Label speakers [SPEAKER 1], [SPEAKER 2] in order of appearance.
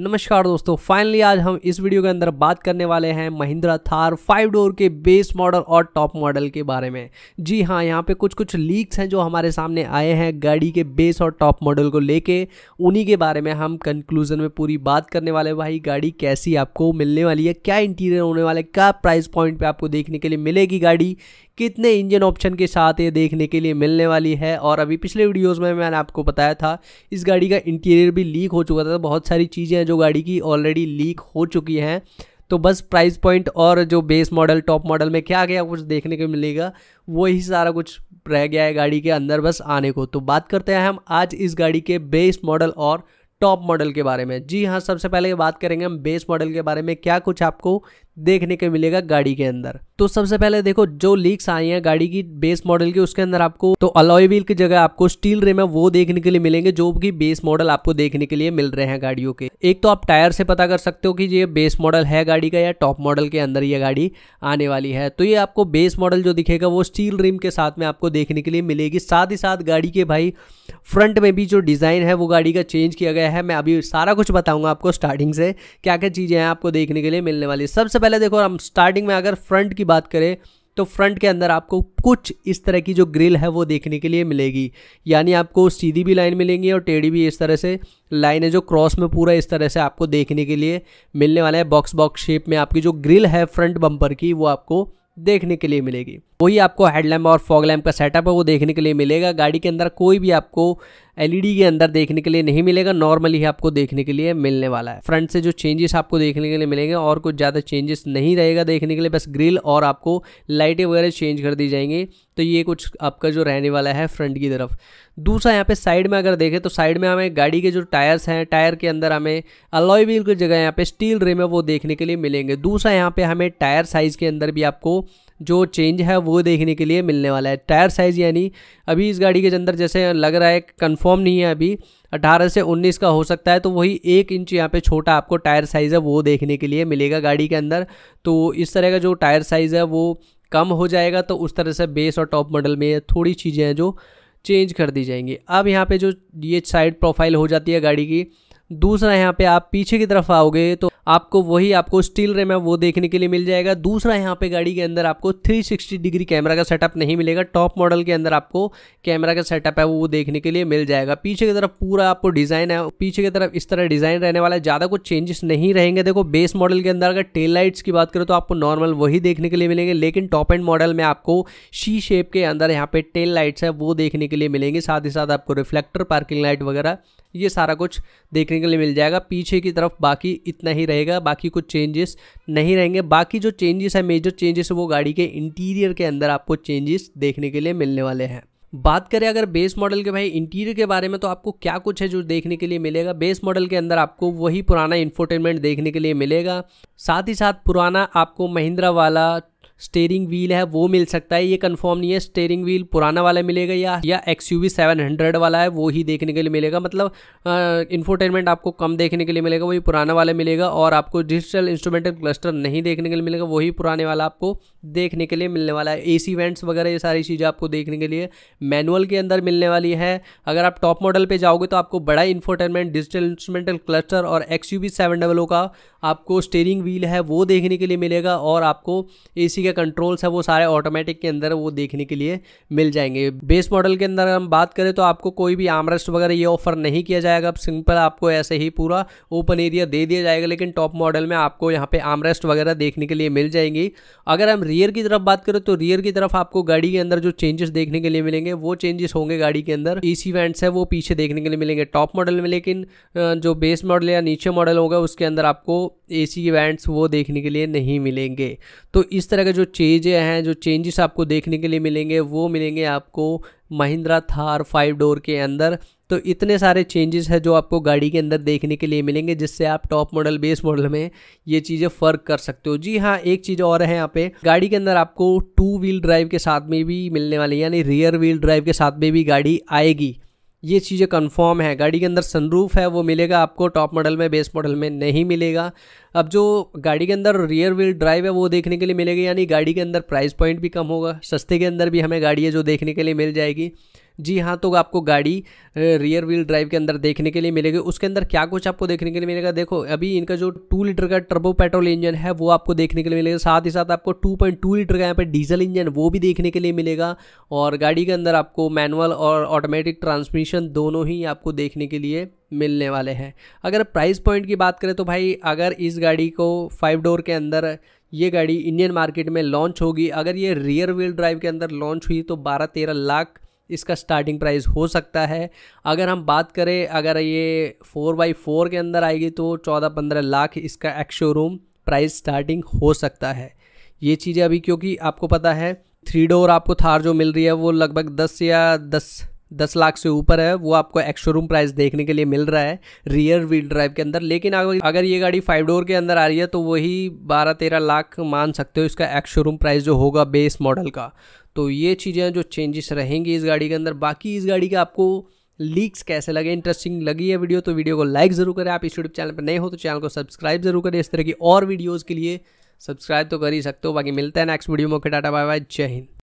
[SPEAKER 1] नमस्कार दोस्तों फाइनली आज हम इस वीडियो के अंदर बात करने वाले हैं महिंद्रा थार फाइव डोर के बेस मॉडल और टॉप मॉडल के बारे में जी हाँ यहाँ पे कुछ कुछ लीक्स हैं जो हमारे सामने आए हैं गाड़ी के बेस और टॉप मॉडल को लेके उन्हीं के बारे में हम कंक्लूजन में पूरी बात करने वाले भाई गाड़ी कैसी आपको मिलने वाली है क्या इंटीरियर होने वाले क्या प्राइस पॉइंट पर आपको देखने के लिए मिलेगी गाड़ी कितने इंजन ऑप्शन के साथ ये देखने के लिए मिलने वाली है और अभी पिछले वीडियोस में मैंने आपको बताया था इस गाड़ी का इंटीरियर भी लीक हो चुका था बहुत सारी चीज़ें हैं जो गाड़ी की ऑलरेडी लीक हो चुकी हैं तो बस प्राइस पॉइंट और जो बेस मॉडल टॉप मॉडल में क्या गया कुछ देखने को मिलेगा वही सारा कुछ रह गया है गाड़ी के अंदर बस आने को तो बात करते हैं हम आज इस गाड़ी के बेस मॉडल और टॉप मॉडल के बारे में जी हाँ सबसे पहले बात करेंगे हम बेस मॉडल के बारे में क्या कुछ आपको देखने के मिलेगा गाड़ी के अंदर तो सबसे पहले देखो जो लीक्स आई हैं गाड़ी की बेस मॉडल की उसके अंदर आपको तो अलॉय व्हील की जगह आपको स्टील रिम है वो देखने के लिए मिलेंगे जो कि बेस मॉडल आपको देखने के लिए मिल रहे हैं गाड़ियों के एक तो आप टायर से पता कर सकते हो कि ये बेस मॉडल है गाड़ी का या टॉप मॉडल के अंदर ये गाड़ी आने वाली है तो ये आपको बेस मॉडल जो दिखेगा वो स्टील रिम के साथ में आपको देखने के लिए मिलेगी साथ ही साथ गाड़ी के भाई फ्रंट में भी जो डिज़ाइन है वो गाड़ी का चेंज किया गया है मैं अभी सारा कुछ बताऊंगा आपको स्टार्टिंग से क्या क्या चीज़ें हैं आपको देखने के लिए मिलने वाली सबसे पहले देखो हम स्टार्टिंग में अगर फ्रंट की बात करें तो फ्रंट के अंदर आपको कुछ इस तरह की जो ग्रिल है वो देखने के लिए मिलेगी यानी आपको सीधी भी लाइन मिलेंगी और टेढ़ी भी इस तरह से लाइन है जो क्रॉस में पूरा इस तरह से आपको देखने के लिए मिलने वाला है बॉक्स बॉक्स शेप में आपकी जो ग्रिल है फ्रंट बम्पर की वो आपको देखने के लिए मिलेगी वही आपको हेडलैम्प और फॉग लैम्प का सेटअप है वो देखने के लिए मिलेगा गाड़ी के अंदर कोई भी आपको एलईडी के अंदर देखने के लिए नहीं मिलेगा नॉर्मली आपको देखने के लिए मिलने वाला है फ्रंट से जो चेंजेस आपको देखने के लिए मिलेंगे और कुछ ज़्यादा चेंजेस नहीं रहेगा देखने के लिए बस ग्रिल और आपको लाइटें वगैरह चेंज कर दी जाएंगी तो ये कुछ आपका जो रहने वाला है फ्रंट की तरफ दूसरा यहाँ पे साइड में अगर देखें तो साइड में हमें गाड़ी के जो टायर्स हैं टायर के अंदर हमें अलॉय व्हील की जगह यहाँ पे स्टील रिम है वो देखने के लिए मिलेंगे दूसरा यहाँ पे हमें टायर साइज़ के अंदर भी आपको जो चेंज है वो देखने के लिए मिलने वाला है टायर साइज़ यानी अभी इस गाड़ी के अंदर जैसे लग रहा है कंफर्म नहीं है अभी 18 से 19 का हो सकता है तो वही एक इंच यहाँ पे छोटा आपको टायर साइज़ है वो देखने के लिए मिलेगा गाड़ी के अंदर तो इस तरह का जो टायर साइज़ है वो कम हो जाएगा तो उस तरह से बेस और टॉप मॉडल में थोड़ी चीज़ें हैं जो चेंज कर दी जाएंगी अब यहाँ पे जो ये साइड प्रोफाइल हो जाती है गाड़ी की दूसरा यहाँ पे आप पीछे की तरफ आओगे तो आपको वही आपको स्टील रेम है वो देखने के लिए मिल जाएगा दूसरा यहाँ पे गाड़ी के अंदर आपको 360 डिग्री कैमरा का सेटअप नहीं मिलेगा टॉप मॉडल के अंदर आपको कैमरा का सेटअप है वो देखने के लिए मिल जाएगा पीछे की तरफ पूरा आपको डिज़ाइन है पीछे की तरफ इस तरह डिज़ाइन रहने वाला है ज़्यादा कुछ चेंजेस नहीं रहेंगे देखो बेस मॉडल के अंदर अगर टेल लाइट्स की बात करें तो आपको नॉर्मल वही देखने के लिए मिलेंगे लेकिन टॉप एंड मॉडल में आपको शी शेप के अंदर यहाँ पे टेल लाइट्स है वो देखने के लिए मिलेंगे साथ ही साथ आपको रिफ्लेक्टर पार्किंग लाइट वगैरह ये सारा कुछ देखने के लिए मिल जाएगा पीछे की तरफ बाकी इतना ही रहेगा बाकी कुछ चेंजेस नहीं रहेंगे बाकी जो चेंजेस है मेजर चेंजेस वो गाड़ी के इंटीरियर के अंदर आपको चेंजेस देखने के लिए मिलने वाले हैं बात करें अगर बेस मॉडल के भाई इंटीरियर के बारे में तो आपको क्या कुछ है जो देखने के लिए मिलेगा बेस मॉडल के अंदर आपको वही पुराना इन्फोटेनमेंट देखने के लिए मिलेगा साथ ही साथ पुराना आपको महिंद्रा वाला स्टेयरिंग व्हील है वो मिल सकता है ये कंफर्म नहीं है स्टेयरिंग व्हील पुराना वाला मिलेगा या या एक्स यू सेवन हंड्रेड वाला है वो ही देखने के लिए मिलेगा मतलब इन्फोटेनमेंट आपको कम देखने के लिए मिलेगा वही पुराना वाला मिलेगा और आपको डिजिटल इंस्ट्रूमेंटल क्लस्टर नहीं देखने के लिए मिलेगा वही पुराने वाला आपको देखने के लिए मिलने वाला है ए सी वेंट्स वगैरह ये सारी चीज़ें आपको देखने के लिए मैनुअल के अंदर मिलने वाली है अगर आप टॉप मॉडल पर जाओगे तो आपको बड़ा इन्फोटेनमेंट डिजिटल इंस्ट्रूमेंटल क्लस्टर और एक्स यू सेवन डबल का आपको स्टेयरिंग व्हील है वो देखने के लिए मिलेगा और आपको ए सी ये कंट्रोल्स है वो सारे ऑटोमेटिक के अंदर वो देखने के लिए मिल जाएंगे बेस मॉडल के अंदर हम बात करें तो आपको कोई भी आमरेस्ट वगैरह ये ऑफर नहीं किया जाएगा अब सिंपल आपको ऐसे ही पूरा ओपन एरिया दे दिया जाएगा लेकिन टॉप मॉडल में आपको यहाँ पे आमरेस्ट वगैरह देखने के लिए मिल जाएंगी अगर हम रियर की तरफ बात करें तो रियर की तरफ आपको गाड़ी के अंदर जो चेंजेस देखने के लिए मिलेंगे वो चेंजेस होंगे गाड़ी के अंदर ए सी वेंट्स है वो पीछे देखने के लिए मिलेंगे टॉप मॉडल में लेकिन जो बेस मॉडल या नीचे मॉडल होगा उसके अंदर आपको ए सी वो देखने के लिए नहीं मिलेंगे तो इस तरह के जो जो चीज़ें हैं जो चेंजेस आपको देखने के लिए मिलेंगे वो मिलेंगे आपको महिंद्रा थार फाइव डोर के अंदर तो इतने सारे चेंजेस हैं जो आपको गाड़ी के अंदर देखने के लिए मिलेंगे जिससे आप टॉप मॉडल बेस मॉडल में ये चीज़ें फ़र्क कर सकते हो जी हाँ एक चीज़ और है यहाँ पे गाड़ी के अंदर आपको टू व्हील ड्राइव के साथ में भी मिलने वाली यानी रियर व्हील ड्राइव के साथ में भी गाड़ी आएगी ये चीज़ें कंफर्म है गाड़ी के अंदर सनरूफ है वो मिलेगा आपको टॉप मॉडल में बेस मॉडल में नहीं मिलेगा अब जो गाड़ी के अंदर रियर व्हील ड्राइव है वो देखने के लिए मिलेगी यानी गाड़ी के अंदर प्राइस पॉइंट भी कम होगा सस्ते के अंदर भी हमें गाड़ियाँ जो देखने के लिए मिल जाएगी जी हाँ तो आपको गाड़ी रियर व्हील ड्राइव के अंदर देखने के लिए मिलेगी उसके अंदर क्या कुछ आपको देखने के लिए मिलेगा देखो अभी इनका जो टू लीटर का टर्बो पेट्रोल इंजन है वो आपको देखने के लिए मिलेगा साथ ही साथ आपको टू पॉइंट टू लीटर का यहाँ पर डीजल इंजन वो भी देखने के लिए मिलेगा और गाड़ी के अंदर आपको मैनुअल और ऑटोमेटिक ट्रांसमिशन दोनों ही आपको देखने के लिए मिलने वाले हैं अगर प्राइस पॉइंट की बात करें तो भाई अगर इस गाड़ी को फाइव डोर के अंदर ये गाड़ी इंडियन मार्केट में लॉन्च होगी अगर ये रियर व्हील ड्राइव के अंदर लॉन्च हुई तो बारह तेरह लाख इसका स्टार्टिंग प्राइस हो सकता है अगर हम बात करें अगर ये फोर बाई फोर के अंदर आएगी तो चौदह पंद्रह लाख इसका एक्स शोरूम प्राइस स्टार्टिंग हो सकता है ये चीज़ें अभी क्योंकि आपको पता है थ्री डोर आपको थार जो मिल रही है वो लगभग दस या दस दस लाख से ऊपर है वो आपको एक्सोरूम प्राइस देखने के लिए मिल रहा है रियर व्हील ड्राइव के अंदर लेकिन अगर अगर ये गाड़ी फाइव डोर के अंदर आ रही है तो वही बारह तेरह लाख मान सकते हो इसका एक्सोरूम प्राइस जो होगा बेस मॉडल का तो ये चीज़ें जो चेंजेस रहेंगी इस गाड़ी के अंदर बाकी इस गाड़ी का आपको लीक्स कैसे लगे इंटरेस्टिंग लगी है वीडियो तो वीडियो को लाइक ज़रूर करें आप इस यूट्यूब चैनल पर नए हो तो चैनल को सब्सक्राइब जरूर करें इस तरह की और वीडियोज़ के लिए सब्सक्राइब तो कर ही सकते हो बाकी मिलता है नेक्स्ट वीडियो में ओके टाटा बाय बाय जय हिंद